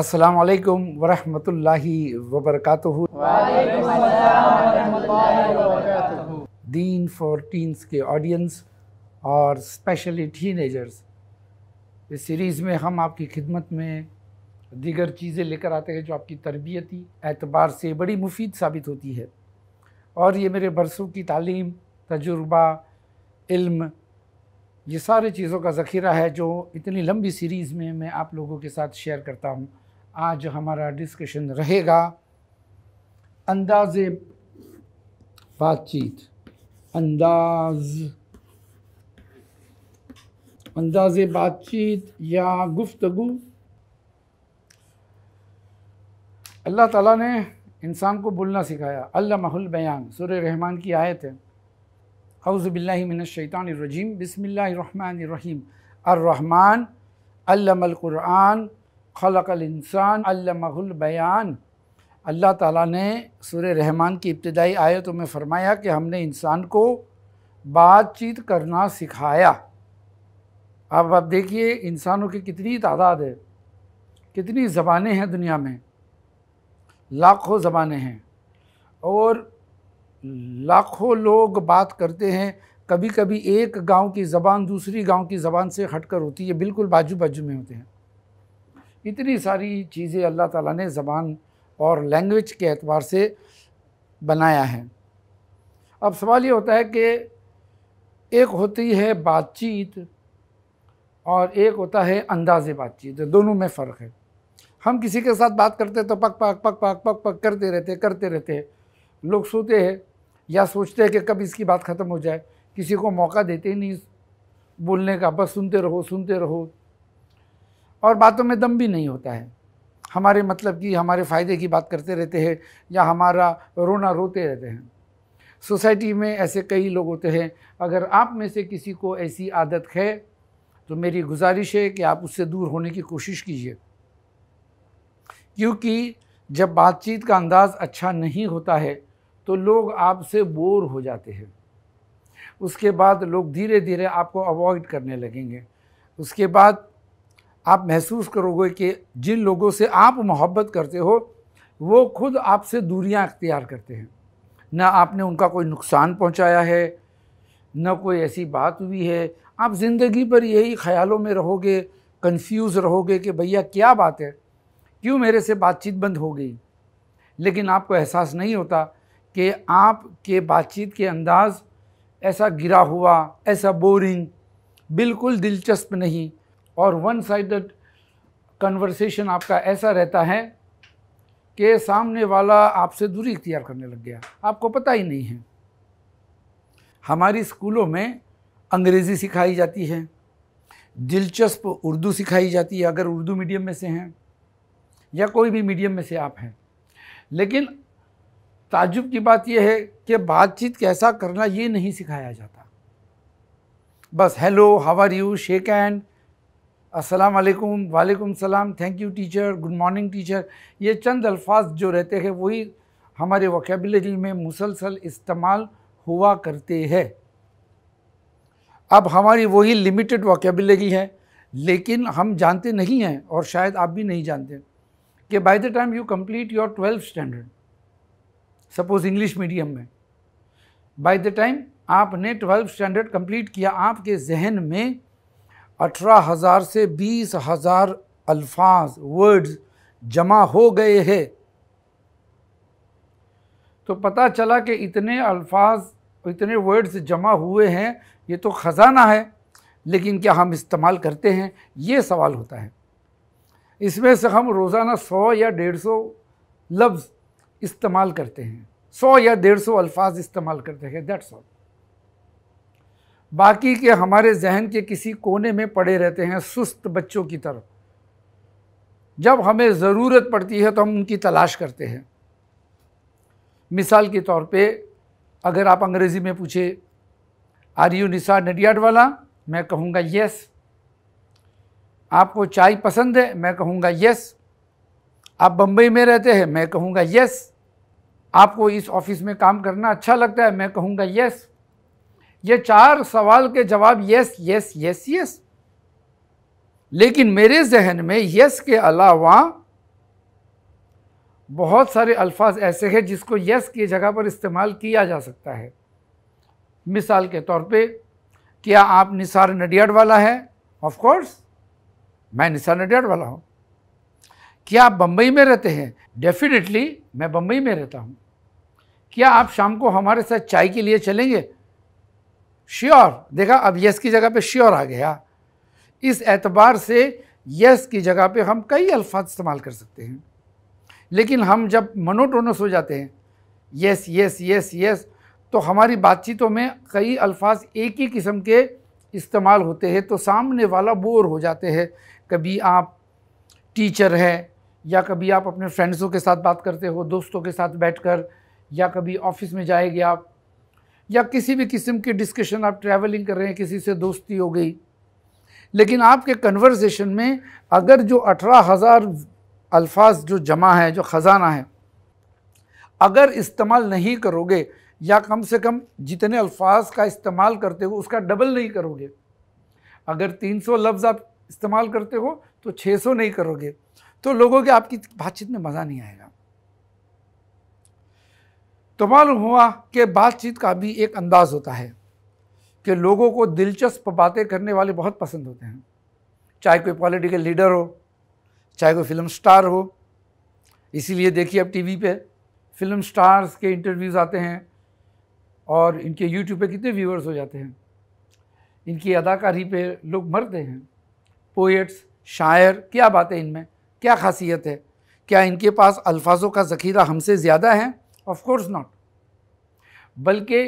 अस्सलाम वालेकुम वरहमतुल्लाहि वबरकातुहु दीन फॉर टीन्स के ऑडियंस और स्पेशली टीनेजर्स इस सीरीज़ में हम आपकी खिदमत में दीगर चीज़ें लेकर आते हैं जो आपकी तरबियती एतबार से बड़ी मुफीद साबित होती है और ये मेरे बरसों की तालीम तजुर्बा इल्म ये सारे चीज़ों का ज़ख़ीरा है जो इतनी लंबी सीरीज़ में मैं आप लोगों के साथ शेयर करता हूँ आज हमारा डिस्कशन रहेगा अंदाज बातचीत अंदाज अंदाज बातचीत या गुफ्तगु अल्लाह ताला ने इंसान को बोलना सिखाया अल्लाह माहुल बयान सुर रहमान की आयत है हौज़बिल्लिमिनशैतानरजीम बसमिल्लर रहीम अर्रहमान क़ुरान खलकल इंसान अल्लाहुल बयान अल्लाह ताला ने सूर्य रहमान की इब्तदाई आयतों में फ़रमाया कि हमने इंसान को बातचीत करना सिखाया अब आप देखिए इंसानों की कितनी तादाद है कितनी ज़बानें हैं दुनिया में लाखों ज़बानें हैं और लाखों लोग बात करते हैं कभी कभी एक गांव की ज़बान दूसरी गांव की ज़बान से हटकर होती है बिल्कुल बाजू बाजू में होते हैं इतनी सारी चीज़ें अल्लाह ताला ने ज़बान और लैंग्वेज के एतबार से बनाया है अब सवाल ये होता है कि एक होती है बातचीत और एक होता है अंदाज़ बातचीत तो दोनों में फ़र्क है हम किसी के साथ बात करते तो पक पक पक पक पक पक करते रहते करते रहते लोग सोते हैं या सोचते हैं कि कब इसकी बात ख़त्म हो जाए किसी को मौका देते ही नहीं बोलने का बस सुनते रहो सुनते रहो और बातों में दम भी नहीं होता है हमारे मतलब कि हमारे फ़ायदे की बात करते रहते हैं या हमारा रोना रोते रहते हैं सोसाइटी में ऐसे कई लोग होते हैं अगर आप में से किसी को ऐसी आदत है तो मेरी गुजारिश है कि आप उससे दूर होने की कोशिश कीजिए क्योंकि जब बातचीत का अंदाज़ अच्छा नहीं होता है तो लोग आपसे बोर हो जाते हैं उसके बाद लोग धीरे धीरे आपको अवॉइड करने लगेंगे उसके बाद आप महसूस करोगे कि जिन लोगों से आप मोहब्बत करते हो वो खुद आपसे दूरियां अख्तियार करते हैं ना आपने उनका कोई नुकसान पहुंचाया है ना कोई ऐसी बात हुई है आप ज़िंदगी पर यही ख्यालों में रहोगे कंफ्यूज रहोगे कि भैया क्या बात है क्यों मेरे से बातचीत बंद हो गई लेकिन आपको एहसास नहीं होता कि आपके बातचीत के अंदाज़ ऐसा गिरा हुआ ऐसा बोरिंग बिल्कुल दिलचस्प नहीं और वन साइड कन्वर्सेशन आपका ऐसा रहता है कि सामने वाला आपसे दूरी इख्तियार करने लग गया आपको पता ही नहीं है हमारी स्कूलों में अंग्रेज़ी सिखाई जाती है दिलचस्प उर्दू सिखाई जाती है अगर उर्दू मीडियम में से हैं या कोई भी मीडियम में से आप हैं लेकिन ताजुब की बात यह है कि बातचीत कैसा करना ये नहीं सिखाया जाता बस hello are you shake and अस्सलाम वालेकुम वालेकुम सलाम thank you teacher good morning teacher ये चंद अल्फाज जो रहते हैं वही हमारे वकेबलरी में मुसलसल इस्तेमाल हुआ करते हैं अब हमारी वही लिमिटेड वकेबलरी है लेकिन हम जानते नहीं हैं और शायद आप भी नहीं जानते कि by the time you complete your twelfth standard suppose English medium में बाय द टाइम आपने ट्वेल्थ स्टैंडर्ड कंप्लीट किया आपके जहन में अठारह हज़ार से बीस हज़ार अल्फाज वर्ड्स जमा हो गए हैं तो पता चला कि इतने अल्फाज इतने वर्ड्स जमा हुए हैं ये तो ख़जाना है लेकिन क्या हम इस्तेमाल करते हैं ये सवाल होता है इसमें से हम रोज़ाना सौ या डेढ़ सौ लफ्ज़ इस्तेमाल करते हैं सौ या डेढ़ सौ अल्फाज इस्तेमाल करते हैं दैट्स ऑल बाकी के हमारे जहन के किसी कोने में पड़े रहते हैं सुस्त बच्चों की तरफ जब हमें ज़रूरत पड़ती है तो हम उनकी तलाश करते हैं मिसाल के तौर पे अगर आप अंग्रेज़ी में पूछे आर यू निसा नडियाड वाला मैं कहूँगा यस आपको चाय पसंद है मैं कहूँगा यस आप बम्बई में रहते हैं मैं कहूँगा यस आपको इस ऑफिस में काम करना अच्छा लगता है मैं कहूँगा यस ये चार सवाल के जवाब यस यस यस यस लेकिन मेरे जहन में यस के अलावा बहुत सारे अल्फाज ऐसे हैं जिसको यस की जगह पर इस्तेमाल किया जा सकता है मिसाल के तौर पे क्या आप निसार नडियाड वाला है ऑफ कोर्स मैं निसार नडियाड वाला हूँ क्या आप बम्बई में रहते हैं डेफिनेटली मैं बम्बई में रहता हूँ क्या आप शाम को हमारे साथ चाय के लिए चलेंगे श्योर देखा अब यस की जगह पे श्योर आ गया इस एतबार से यस की जगह पे हम कई अल्फाज इस्तेमाल कर सकते हैं लेकिन हम जब मनोटोनस हो जाते हैं यस यस यस यस तो हमारी बातचीतों में कई अल्फाज एक ही किस्म के इस्तेमाल होते हैं तो सामने वाला बोर हो जाते हैं कभी आप टीचर हैं या कभी आप अपने फ्रेंड्सों के साथ बात करते हो दोस्तों के साथ बैठकर या कभी ऑफिस में जाएंगे आप या किसी भी किस्म की डिस्कशन आप ट्रैवलिंग कर रहे हैं किसी से दोस्ती हो गई लेकिन आपके कन्वर्जेशन में अगर जो अठारह हज़ार अल्फाज जो जमा है जो ख़जाना है अगर इस्तेमाल नहीं करोगे या कम से कम जितने अल्फाज का इस्तेमाल करते हो उसका डबल नहीं करोगे अगर 300 लफ्ज़ आप इस्तेमाल करते हो तो 600 नहीं करोगे तो लोगों के आपकी बातचीत में मज़ा नहीं आएगा तो मालूम हुआ कि बातचीत का भी एक अंदाज़ होता है कि लोगों को दिलचस्प बातें करने वाले बहुत पसंद होते हैं चाहे कोई पॉलिटिकल लीडर हो चाहे कोई फिल्म स्टार हो इसीलिए देखिए अब टीवी पे फिल्म स्टार्स के इंटरव्यूज़ आते हैं और इनके यूट्यूब पे कितने व्यूवर्स हो जाते हैं इनकी अदाकारी पे लोग मरते हैं पोएट्स शायर क्या बातें इनमें क्या खासियत है क्या इनके पास अल्फाजों का ज़ख़ीरा हमसे ज़्यादा है ऑफ कोर्स नॉट बल्कि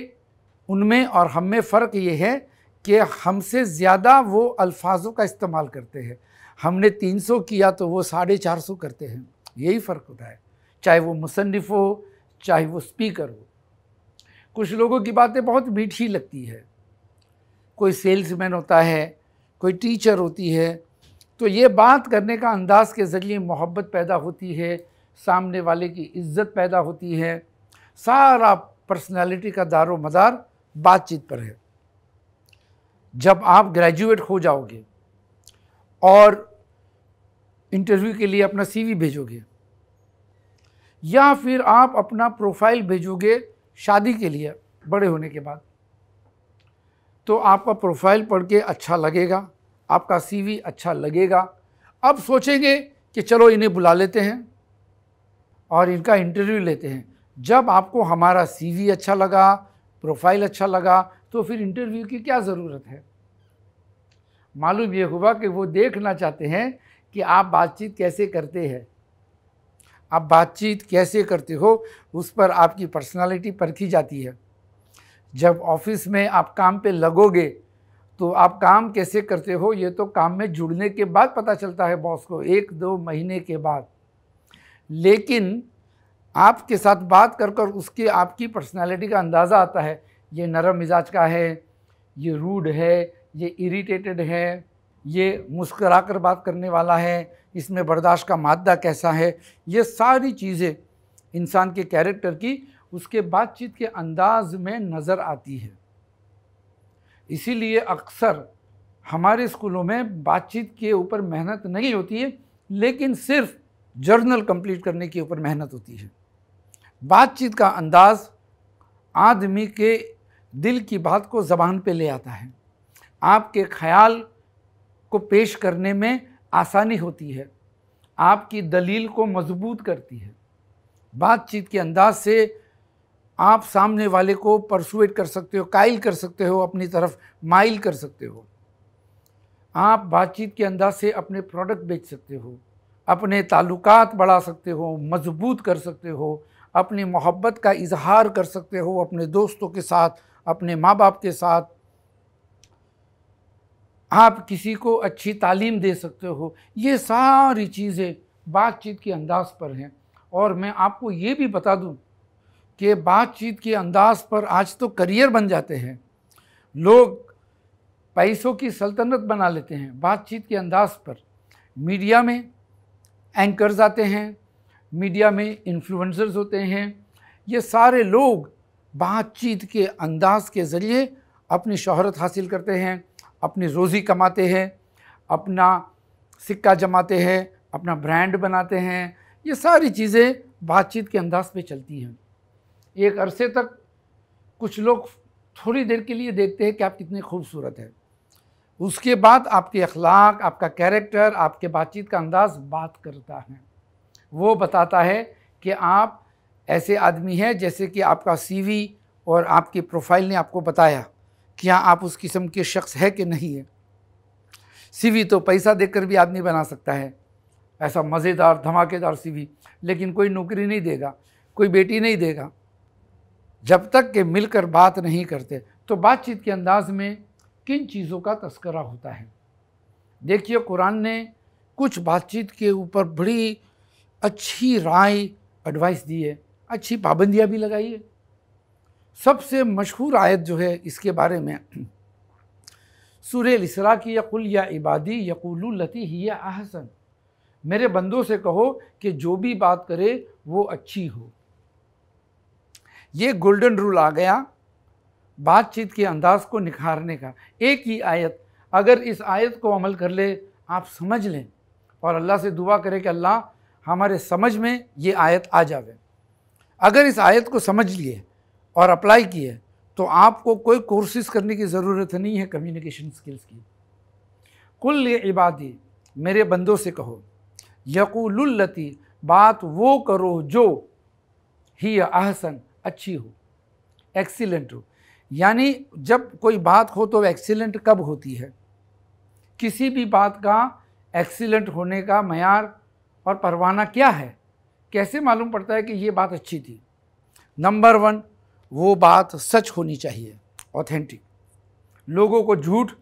उनमें और हम में फ़र्क ये है कि हमसे ज़्यादा वो अल्फाजों का इस्तेमाल करते हैं हमने 300 किया तो वो साढ़े चार सौ करते हैं यही फ़र्क होता है चाहे वो मुसनफ़ हो चाहे वो स्पीकर हो कुछ लोगों की बातें बहुत मीठी लगती है कोई सेल्समैन होता है कोई टीचर होती है तो ये बात करने का अंदाज़ के ज़रिए मोहब्बत पैदा होती है सामने वाले की इज्जत पैदा होती है सारा पर्सनालिटी का दारो मदार बातचीत पर है जब आप ग्रेजुएट हो जाओगे और इंटरव्यू के लिए अपना सीवी भेजोगे या फिर आप अपना प्रोफाइल भेजोगे शादी के लिए बड़े होने के बाद तो आपका प्रोफाइल पढ़ के अच्छा लगेगा आपका सीवी अच्छा लगेगा अब सोचेंगे कि चलो इन्हें बुला लेते हैं और इनका इंटरव्यू लेते हैं जब आपको हमारा सीवी अच्छा लगा प्रोफाइल अच्छा लगा तो फिर इंटरव्यू की क्या ज़रूरत है मालूम ये हुआ कि वो देखना चाहते हैं कि आप बातचीत कैसे करते हैं आप बातचीत कैसे करते हो उस पर आपकी पर्सनालिटी परखी जाती है जब ऑफिस में आप काम पे लगोगे तो आप काम कैसे करते हो ये तो काम में जुड़ने के बाद पता चलता है बॉस को एक दो महीने के बाद लेकिन आपके साथ बात कर कर उसकी आपकी पर्सनालिटी का अंदाज़ा आता है ये नरम मिजाज का है ये रूड है ये इरिटेटेड है ये मुस्करा कर बात करने वाला है इसमें बर्दाश्त का मादा कैसा है ये सारी चीज़ें इंसान के कैरेक्टर की उसके बातचीत के अंदाज में नज़र आती है इसीलिए अक्सर हमारे स्कूलों में बातचीत के ऊपर मेहनत नहीं होती है लेकिन सिर्फ जर्नल कंप्लीट करने के ऊपर मेहनत होती है बातचीत का अंदाज आदमी के दिल की बात को ज़बान पे ले आता है आपके ख्याल को पेश करने में आसानी होती है आपकी दलील को मजबूत करती है बातचीत के अंदाज से आप सामने वाले को परसुएट कर सकते हो कायल कर सकते हो अपनी तरफ माइल कर सकते हो आप बातचीत के अंदाज से अपने प्रोडक्ट बेच सकते हो अपने ताल्लुकात बढ़ा सकते हो मजबूत कर सकते हो अपनी मोहब्बत का इजहार कर सकते हो अपने दोस्तों के साथ अपने माँ बाप के साथ आप किसी को अच्छी तालीम दे सकते हो ये सारी चीज़ें बातचीत के अंदाज पर हैं और मैं आपको ये भी बता दूं कि बातचीत के अंदाज पर आज तो करियर बन जाते हैं लोग पैसों की सल्तनत बना लेते हैं बातचीत के अंदाज पर मीडिया में एंकर्स आते हैं मीडिया में इन्फ्लुएंसर्स होते हैं ये सारे लोग बातचीत के अंदाज के ज़रिए अपनी शहरत हासिल करते हैं अपनी रोज़ी कमाते हैं अपना सिक्का जमाते हैं अपना ब्रांड बनाते हैं ये सारी चीज़ें बातचीत के अंदाज पे चलती हैं एक अरसे तक कुछ लोग थोड़ी देर के लिए देखते हैं कि आप कितने खूबसूरत हैं उसके बाद आपके अखलाक आपका कैरेक्टर आपके बातचीत का अंदाज़ बात करता है वो बताता है कि आप ऐसे आदमी हैं जैसे कि आपका सी और आपकी प्रोफाइल ने आपको बताया कि हाँ आप उस किस्म के शख्स है कि नहीं है सीवी तो पैसा देकर भी आदमी बना सकता है ऐसा मज़ेदार धमाकेदार सीवी लेकिन कोई नौकरी नहीं देगा कोई बेटी नहीं देगा जब तक के मिलकर बात नहीं करते तो बातचीत के अंदाज में किन चीज़ों का तस्करा होता है देखिए कुरान ने कुछ बातचीत के ऊपर बड़ी अच्छी राय एडवाइस दी है अच्छी पाबंदियाँ भी लगाई है सबसे मशहूर आयत जो है इसके बारे में सूर्य इसरा की यकुल या इबादी यकुलती ही या आहसन मेरे बंदों से कहो कि जो भी बात करे वो अच्छी हो ये गोल्डन रूल आ गया बातचीत के अंदाज को निखारने का एक ही आयत अगर इस आयत को अमल कर ले आप समझ लें और अल्लाह से दुआ करें कि अल्लाह हमारे समझ में ये आयत आ जावे अगर इस आयत को समझ लिए और अप्लाई किए तो आपको कोई कोर्सेज करने की ज़रूरत नहीं है कम्युनिकेशन स्किल्स की कुल इबादी मेरे बंदों से कहो यकुलती बात वो करो जो ही आहसन अच्छी हो एक्सीलेंट हो यानी जब कोई बात हो तो एक्सीलेंट कब होती है किसी भी बात का एक्सीलेंट होने का मैार और परवाना क्या है कैसे मालूम पड़ता है कि ये बात अच्छी थी नंबर वन वो बात सच होनी चाहिए ऑथेंटिक लोगों को झूठ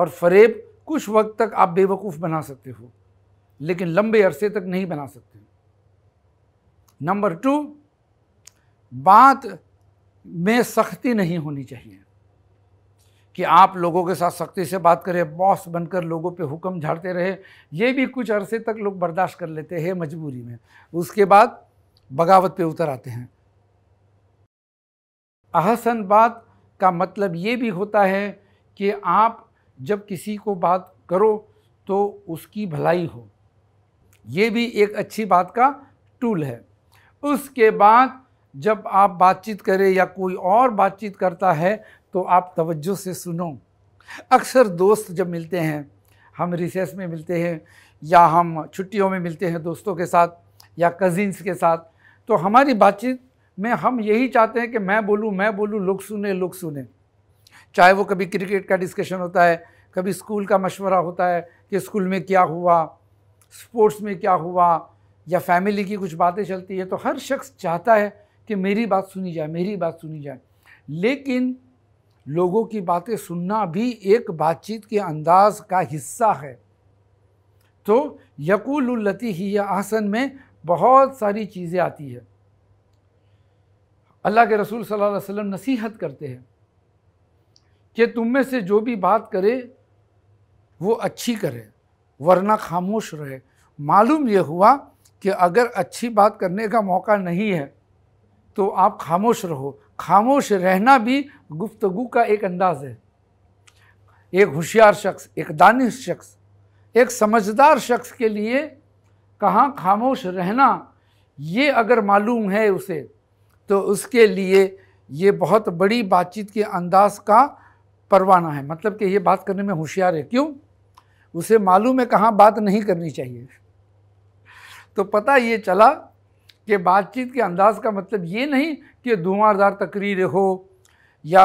और फरेब कुछ वक्त तक आप बेवकूफ़ बना सकते हो लेकिन लंबे अरसे तक नहीं बना सकते नंबर टू बात में सख्ती नहीं होनी चाहिए कि आप लोगों के साथ सख्ती से बात करें बॉस बनकर लोगों पे हुक्म झाड़ते रहे ये भी कुछ अरसे तक लोग बर्दाश्त कर लेते हैं मजबूरी में उसके बाद बगावत पे उतर आते हैं अहसन बात का मतलब ये भी होता है कि आप जब किसी को बात करो तो उसकी भलाई हो ये भी एक अच्छी बात का टूल है उसके बाद जब आप बातचीत करें या कोई और बातचीत करता है तो आप तवज्जो से सुनो अक्सर दोस्त जब मिलते हैं हम रिसेस में मिलते हैं या हम छुट्टियों में मिलते हैं दोस्तों के साथ या कज़िन्स के साथ तो हमारी बातचीत में हम यही चाहते हैं कि मैं बोलूँ मैं बोलूँ लोग सुने लोग सुने चाहे वो कभी क्रिकेट का डिस्कशन होता है कभी स्कूल का मशवरा होता है कि स्कूल में क्या हुआ स्पोर्ट्स में क्या हुआ या फैमिली की कुछ बातें चलती है तो हर शख्स चाहता है कि मेरी बात सुनी जाए मेरी बात सुनी जाए लेकिन लोगों की बातें सुनना भी एक बातचीत के अंदाज का हिस्सा है तो यकूलती ही या आसन में बहुत सारी चीज़ें आती है अल्लाह के रसूल सल्लल्लाहु अलैहि वसल्लम नसीहत करते हैं कि तुम में से जो भी बात करे वो अच्छी करे वरना खामोश रहे मालूम यह हुआ कि अगर अच्छी बात करने का मौका नहीं है तो आप खामोश रहो खामोश रहना भी गुफ्तगु का एक अंदाज है एक होशियार शख्स एक दानिश शख्स एक समझदार शख्स के लिए कहाँ खामोश रहना ये अगर मालूम है उसे तो उसके लिए ये बहुत बड़ी बातचीत के अंदाज का परवाना है मतलब कि ये बात करने में होशियार है क्यों उसे मालूम है कहाँ बात नहीं करनी चाहिए तो पता ये चला कि बातचीत के अंदाज का मतलब ये नहीं कि धुआंधार तकरीर हो या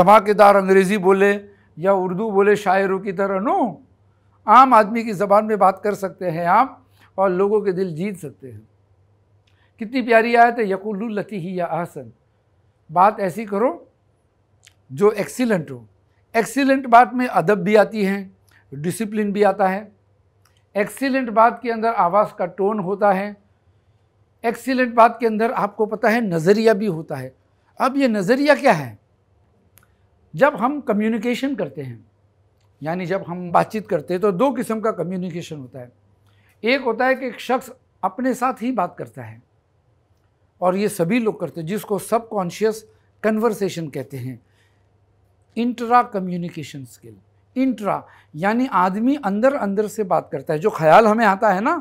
धमाकेदार अंग्रेज़ी बोले या उर्दू बोले शायरों की तरह नो आम आदमी की ज़बान में बात कर सकते हैं आप और लोगों के दिल जीत सकते हैं कितनी प्यारी आयत है यकुल्लती ही या आहसन बात ऐसी करो जो एक्सीलेंट हो एक्सीलेंट बात में अदब भी आती है डिसिप्लिन भी आता है एक्सीलेंट बात के अंदर आवाज़ का टोन होता है एक्सीलेंट बात के अंदर आपको पता है नज़रिया भी होता है अब ये नज़रिया क्या है जब हम कम्युनिकेशन करते हैं यानी जब हम बातचीत करते हैं तो दो किस्म का कम्युनिकेशन होता है एक होता है कि एक शख्स अपने साथ ही बात करता है और ये सभी लोग करते हैं जिसको सब कॉन्शियस कन्वर्सेशन कहते हैं इंट्रा कम्युनिकेशन स्किल इंट्रा यानी आदमी अंदर अंदर से बात करता है जो ख्याल हमें आता है ना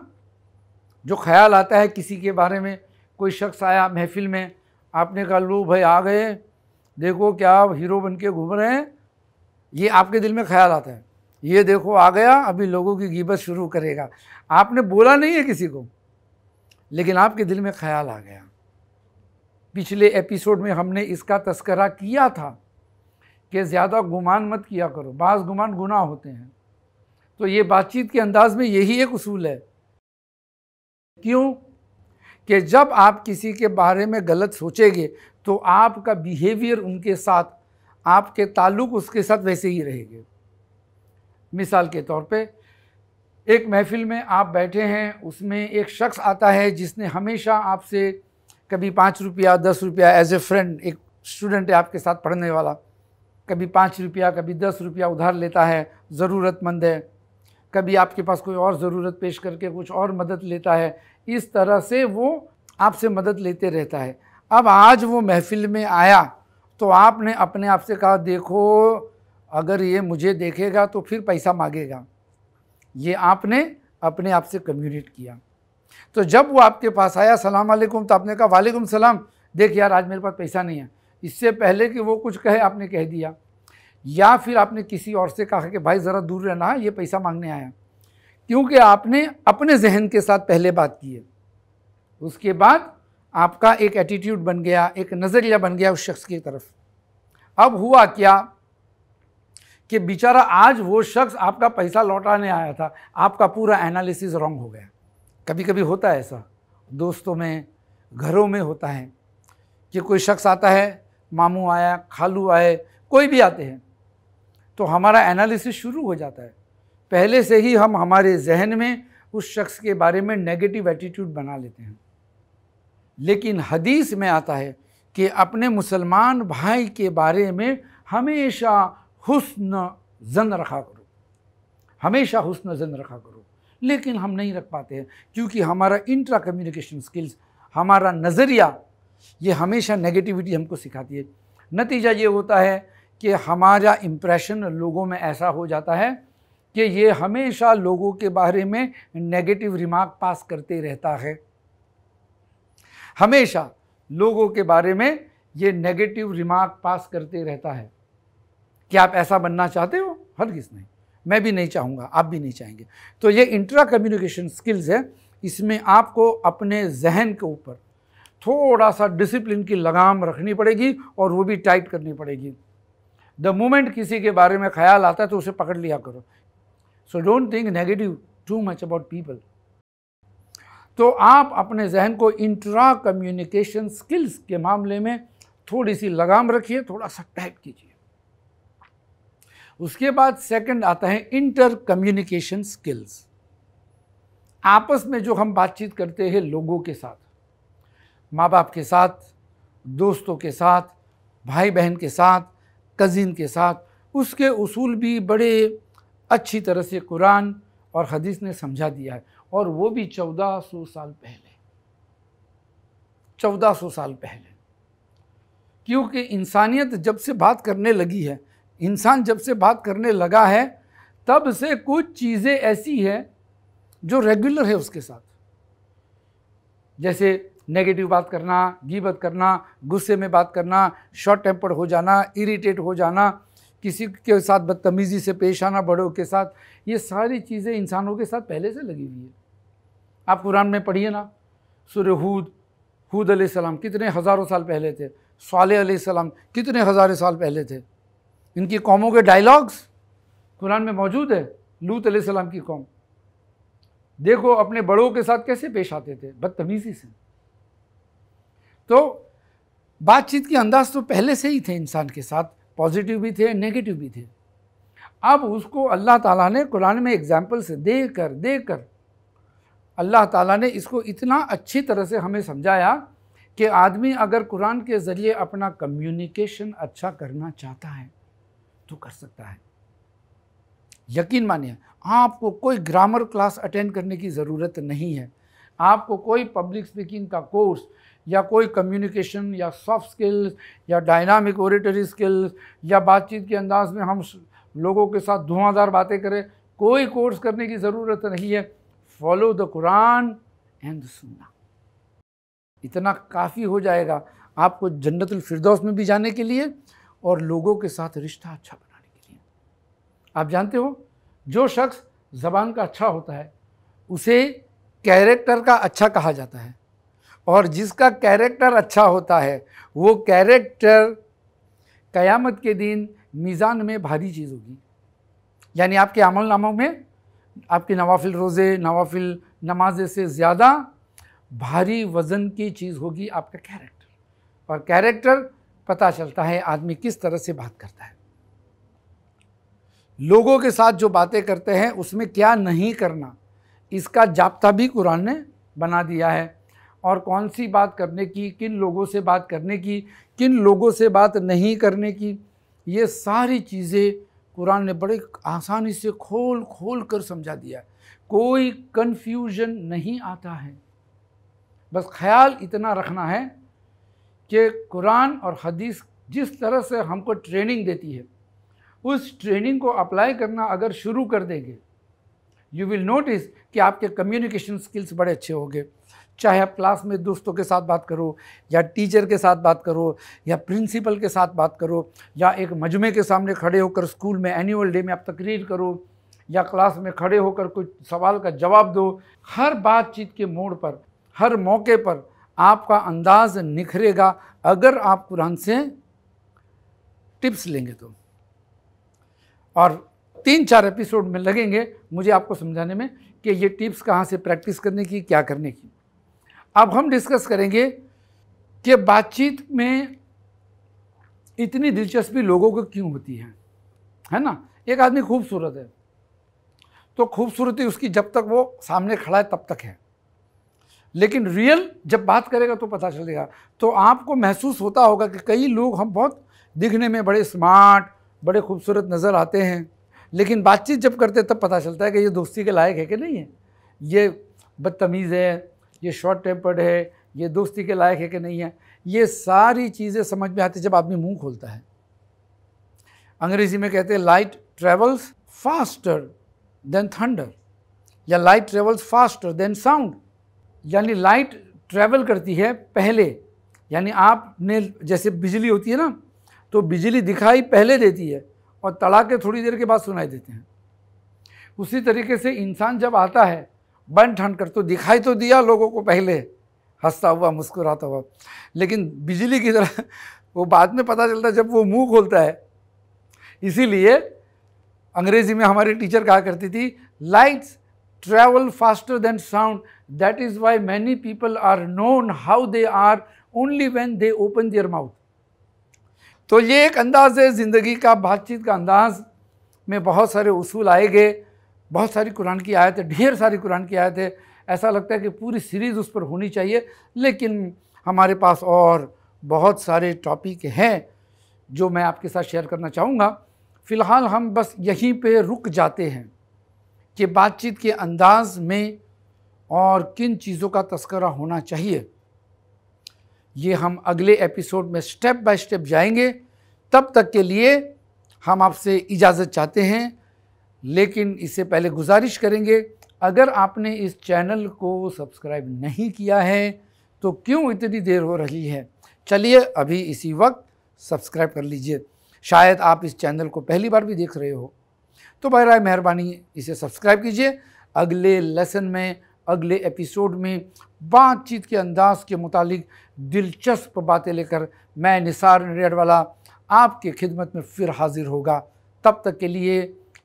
जो ख्याल आता है किसी के बारे में कोई शख्स आया महफिल में आपने कहा लो भाई आ गए देखो क्या आप हीरो बन के घूम रहे हैं ये आपके दिल में ख्याल आता है ये देखो आ गया अभी लोगों की गिबत शुरू करेगा आपने बोला नहीं है किसी को लेकिन आपके दिल में ख्याल आ गया पिछले एपिसोड में हमने इसका तस्करा किया था कि ज़्यादा गुमान मत किया करो बाज़ गुमान गुनाह होते हैं तो ये बातचीत के अंदाज़ में यही एक असूल है क्यों कि जब आप किसी के बारे में गलत सोचेंगे तो आपका बिहेवियर उनके साथ आपके ताल्लुक उसके साथ वैसे ही रहेंगे मिसाल के तौर पे एक महफिल में आप बैठे हैं उसमें एक शख्स आता है जिसने हमेशा आपसे कभी पाँच रुपया दस रुपया एज ए फ्रेंड एक स्टूडेंट है आपके साथ पढ़ने वाला कभी पाँच रुपया कभी दस रुपया उधार लेता है ज़रूरतमंद है कभी आपके पास कोई और ज़रूरत पेश करके कुछ और मदद लेता है इस तरह से वो आपसे मदद लेते रहता है अब आज वो महफिल में आया तो आपने अपने आप से कहा देखो अगर ये मुझे देखेगा तो फिर पैसा मांगेगा ये आपने अपने आप से कम्युनिकेट किया तो जब वो आपके पास आया सलाम वालेकुम तो आपने कहा वालेकुम सलाम देख यार आज मेरे पास पैसा नहीं है इससे पहले कि वो कुछ कहे आपने कह दिया या फिर आपने किसी और से कहा कि भाई ज़रा दूर रहना ये पैसा मांगने आया क्योंकि आपने अपने जहन के साथ पहले बात की है उसके बाद आपका एक एटीट्यूड बन गया एक नज़रिया बन गया उस शख्स की तरफ अब हुआ क्या कि बेचारा आज वो शख्स आपका पैसा लौटाने आया था आपका पूरा एनालिसिस रॉन्ग हो गया कभी कभी होता है ऐसा दोस्तों में घरों में होता है कि कोई शख्स आता है मामू आया खालू आए कोई भी आते हैं तो हमारा एनालिसिस शुरू हो जाता है पहले से ही हम हमारे जहन में उस शख्स के बारे में नेगेटिव एटीट्यूड बना लेते हैं लेकिन हदीस में आता है कि अपने मुसलमान भाई के बारे में हमेशा हुस्न जन रखा करो हमेशा हुस्न जन रखा करो लेकिन हम नहीं रख पाते हैं क्योंकि हमारा इंट्रा कम्युनिकेशन स्किल्स हमारा नज़रिया ये हमेशा नेगेटिविटी हमको सिखाती है नतीजा ये होता है कि हमारा इम्प्रेशन लोगों में ऐसा हो जाता है कि ये हमेशा लोगों के बारे में नेगेटिव रिमार्क पास करते रहता है हमेशा लोगों के बारे में ये नेगेटिव रिमार्क पास करते रहता है क्या आप ऐसा बनना चाहते हो किस नहीं मैं भी नहीं चाहूँगा आप भी नहीं चाहेंगे तो ये इंट्रा कम्युनिकेशन स्किल्स है इसमें आपको अपने जहन के ऊपर थोड़ा सा डिसिप्लिन की लगाम रखनी पड़ेगी और वो भी टाइट करनी पड़ेगी द मोमेंट किसी के बारे में ख्याल आता है तो उसे पकड़ लिया करो so don't think negative too much about people तो आप अपने जहन को इंट्रा कम्युनिकेशन स्किल्स के मामले में थोड़ी सी लगाम रखिए थोड़ा सा टाइट कीजिए उसके बाद सेकंड आता है इंटर कम्युनिकेशन स्किल्स आपस में जो हम बातचीत करते हैं लोगों के साथ माँ बाप के साथ दोस्तों के साथ भाई बहन के साथ कज़िन के साथ उसके असूल भी बड़े अच्छी तरह से कुरान और हदीस ने समझा दिया है और वो भी चौदह सौ साल पहले चौदह सौ साल पहले क्योंकि इंसानियत जब से बात करने लगी है इंसान जब से बात करने लगा है तब से कुछ चीज़ें ऐसी हैं जो रेगुलर है उसके साथ जैसे नेगेटिव बात करना बात करना गुस्से में बात करना शॉर्ट टेम्पर्ड हो जाना इरीटेट हो जाना किसी के साथ बदतमीज़ी से पेश आना बड़ों के साथ ये सारी चीज़ें इंसानों के साथ पहले से लगी हुई है आप कुरान में पढ़िए ना सुर हूद हूद सलाम कितने हज़ारों साल पहले थे साल सलाम कितने हज़ारों साल पहले थे इनकी कौमों के डायलॉग्स कुरान में मौजूद है लूत सलाम की कौम देखो अपने बड़ों के साथ कैसे पेश आते थे बदतमीज़ी से तो बातचीत के अंदाज तो पहले से ही थे इंसान के साथ पॉजिटिव भी थे नेगेटिव भी थे अब उसको अल्लाह ताला ने कुरान में एग्जाम्पल से दे कर दे कर अल्लाह ताला ने इसको इतना अच्छी तरह से हमें समझाया कि आदमी अगर कुरान के ज़रिए अपना कम्युनिकेशन अच्छा करना चाहता है तो कर सकता है यकीन मानिए आपको कोई ग्रामर क्लास अटेंड करने की ज़रूरत नहीं है आपको कोई पब्लिक स्पीकिंग का कोर्स या कोई कम्युनिकेशन या सॉफ्ट स्किल्स या डायनामिक ओरेटरी स्किल्स या बातचीत के अंदाज में हम लोगों के साथ धुआंधार बातें करें कोई कोर्स करने की ज़रूरत नहीं है फॉलो द कुरान एंड सुन्ना इतना काफ़ी हो जाएगा आपको जन्नतुल फिरदौस में भी जाने के लिए और लोगों के साथ रिश्ता अच्छा बनाने के लिए आप जानते हो जो शख्स ज़बान का अच्छा होता है उसे कैरेक्टर का अच्छा कहा जाता है और जिसका कैरेक्टर अच्छा होता है वो कैरेक्टर क़यामत के दिन मीज़ान में भारी चीज़ होगी यानी आपके अमल नामों में आपके नवाफिल रोज़े नवाफिल नमाजे से ज़्यादा भारी वज़न की चीज़ होगी आपका कैरेक्टर और कैरेक्टर पता चलता है आदमी किस तरह से बात करता है लोगों के साथ जो बातें करते हैं उसमें क्या नहीं करना इसका जाप्ता भी कुरान ने बना दिया है और कौन सी बात करने की किन लोगों से बात करने की किन लोगों से बात नहीं करने की ये सारी चीज़ें कुरान ने बड़े आसानी से खोल खोल कर समझा दिया कोई कन्फ्यूजन नहीं आता है बस ख्याल इतना रखना है कि कुरान और हदीस जिस तरह से हमको ट्रेनिंग देती है उस ट्रेनिंग को अप्लाई करना अगर शुरू कर देंगे यू विल नोटिस कि आपके कम्युनिकेशन स्किल्स बड़े अच्छे होंगे चाहे आप क्लास में दोस्तों के साथ बात करो या टीचर के साथ बात करो या प्रिंसिपल के साथ बात करो या एक मजमे के सामने खड़े होकर स्कूल में एनुअल डे में आप तकरीर करो या क्लास में खड़े होकर कोई सवाल का जवाब दो हर बातचीत के मोड़ पर हर मौके पर आपका अंदाज निखरेगा अगर आप कुरान से टिप्स लेंगे तो और तीन चार एपिसोड में लगेंगे मुझे आपको समझाने में कि ये टिप्स कहाँ से प्रैक्टिस करने की क्या करने की अब हम डिस्कस करेंगे कि बातचीत में इतनी दिलचस्पी लोगों को क्यों होती है है ना एक आदमी खूबसूरत है तो खूबसूरती उसकी जब तक वो सामने खड़ा है तब तक है लेकिन रियल जब बात करेगा तो पता चलेगा तो आपको महसूस होता होगा कि कई लोग हम बहुत दिखने में बड़े स्मार्ट बड़े खूबसूरत नज़र आते हैं लेकिन बातचीत जब करते तब पता चलता है कि ये दोस्ती के लायक है कि नहीं है ये बदतमीज़ है ये शॉर्ट टेम्पर्ड है ये दोस्ती के लायक है कि नहीं है ये सारी चीज़ें समझ में आती जब आदमी मुंह खोलता है अंग्रेजी में कहते हैं light travels faster than thunder या light travels faster than sound यानी लाइट ट्रेवल करती है पहले यानी आपने जैसे बिजली होती है ना तो बिजली दिखाई पहले देती है और तड़ाके थोड़ी देर के बाद सुनाई देते हैं उसी तरीके से इंसान जब आता है बन ठन कर तो दिखाई तो दिया लोगों को पहले हंसता हुआ मुस्कुराता हुआ लेकिन बिजली की तरह वो बाद में पता चलता है जब वो मुंह खोलता है इसीलिए अंग्रेजी में हमारी टीचर कहा करती थी lights travel faster than sound that is why many people are known how they are only when they open their mouth तो ये एक अंदाज़ है ज़िंदगी का बातचीत का अंदाज़ में बहुत सारे उसूल आए गए बहुत सारी कुरान की आयतें ढेर सारी कुरान की आयतें ऐसा लगता है कि पूरी सीरीज़ उस पर होनी चाहिए लेकिन हमारे पास और बहुत सारे टॉपिक हैं जो मैं आपके साथ शेयर करना चाहूँगा फ़िलहाल हम बस यहीं पे रुक जाते हैं कि बातचीत के अंदाज में और किन चीज़ों का तस्करा होना चाहिए ये हम अगले एपिसोड में स्टेप बाय स्टेप जाएंगे तब तक के लिए हम आपसे इजाज़त चाहते हैं लेकिन इससे पहले गुजारिश करेंगे अगर आपने इस चैनल को सब्सक्राइब नहीं किया है तो क्यों इतनी देर हो रही है चलिए अभी इसी वक्त सब्सक्राइब कर लीजिए शायद आप इस चैनल को पहली बार भी देख रहे हो तो बरए मेहरबानी इसे सब्सक्राइब कीजिए अगले लेसन में अगले एपिसोड में बातचीत के अंदाज के मुतालिक दिलचस्प बातें लेकर मैं निसार वाला आपके खिदमत में फिर हाजिर होगा तब तक के लिए